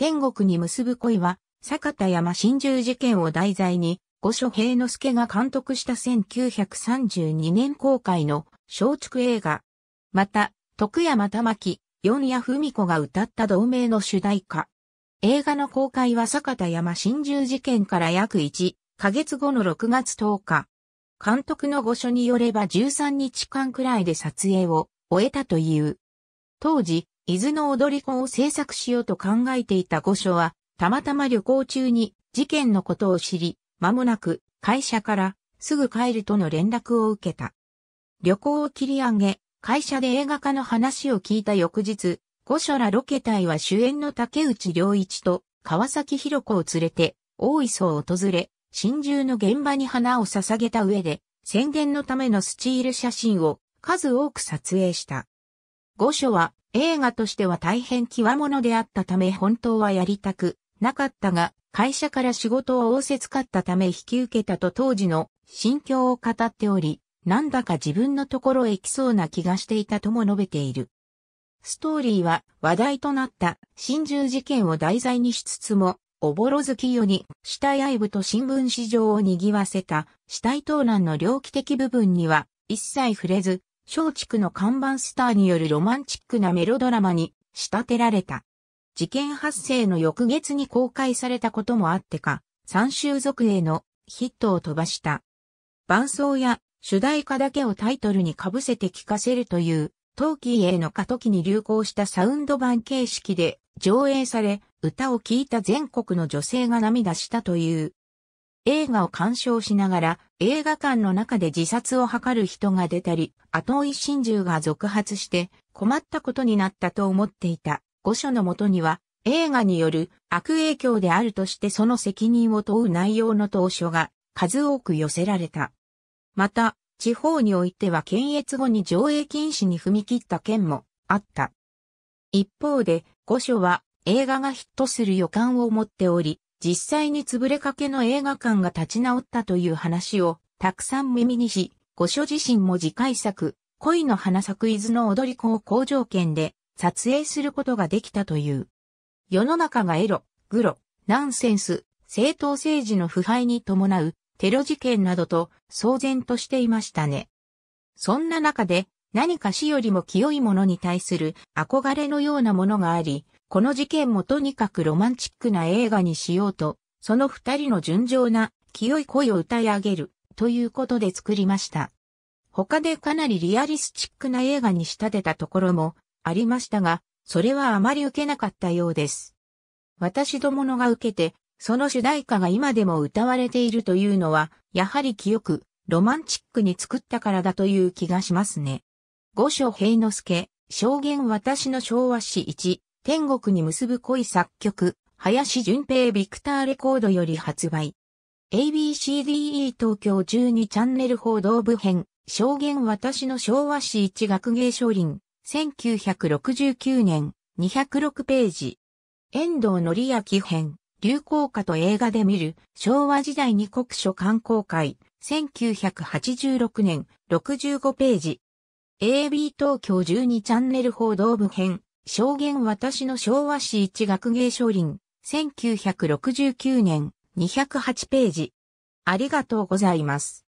天国に結ぶ恋は、坂田山真珠事件を題材に、五所平之助が監督した1932年公開の松竹映画。また、徳山玉木、四谷文子が歌った同名の主題歌。映画の公開は坂田山真珠事件から約1ヶ月後の6月10日。監督の御所によれば13日間くらいで撮影を終えたという。当時、伊豆の踊り子を制作しようと考えていた御所は、たまたま旅行中に事件のことを知り、間もなく会社からすぐ帰るとの連絡を受けた。旅行を切り上げ、会社で映画化の話を聞いた翌日、御所らロケ隊は主演の竹内良一と川崎博子を連れて大磯を訪れ、真珠の現場に花を捧げた上で、宣伝のためのスチール写真を数多く撮影した。御所は映画としては大変際物であったため本当はやりたくなかったが、会社から仕事を仰せつかったため引き受けたと当時の心境を語っており、なんだか自分のところへ来そうな気がしていたとも述べている。ストーリーは話題となった心中事件を題材にしつつも、おぼろ月夜に死体愛部と新聞市場を賑わせた死体盗難の猟奇的部分には一切触れず、松竹の看板スターによるロマンチックなメロドラマに仕立てられた。事件発生の翌月に公開されたこともあってか、3週続へのヒットを飛ばした。伴奏や主題歌だけをタイトルに被せて聴かせるという、トーキーへの過渡期に流行したサウンド版形式で上映され、歌を聴いた全国の女性が涙したという映画を鑑賞しながら映画館の中で自殺を図る人が出たり、後追い心中が続発して困ったことになったと思っていた。御所のもとには映画による悪影響であるとしてその責任を問う内容の投書が数多く寄せられた。また、地方においては検閲後に上映禁止に踏み切った件もあった。一方で、御所は映画がヒットする予感を持っており、実際に潰れかけの映画館が立ち直ったという話をたくさん耳にし、御所自身も次回作、恋の花咲く伊豆の踊り子を好条件で撮影することができたという。世の中がエロ、グロ、ナンセンス、政党政治の腐敗に伴うテロ事件などと騒然としていましたね。そんな中で何か死よりも清いものに対する憧れのようなものがあり、この事件もとにかくロマンチックな映画にしようと、その二人の純情な清い恋を歌い上げるということで作りました。他でかなりリアリスチックな映画に仕立てたところもありましたが、それはあまり受けなかったようです。私どものが受けて、その主題歌が今でも歌われているというのは、やはり清く、ロマンチックに作ったからだという気がしますね。五所平之助、証言私の昭和史一。天国に結ぶ恋作曲、林淳平ビクターレコードより発売。ABCDE 東京12チャンネル報道部編、証言私の昭和史一学芸書林、1969年、206ページ。遠藤則明編、流行歌と映画で見る、昭和時代に国書観光会、1986年、65ページ。AB 東京12チャンネル報道部編、証言私の昭和史一学芸書林、1969年、208ページ。ありがとうございます。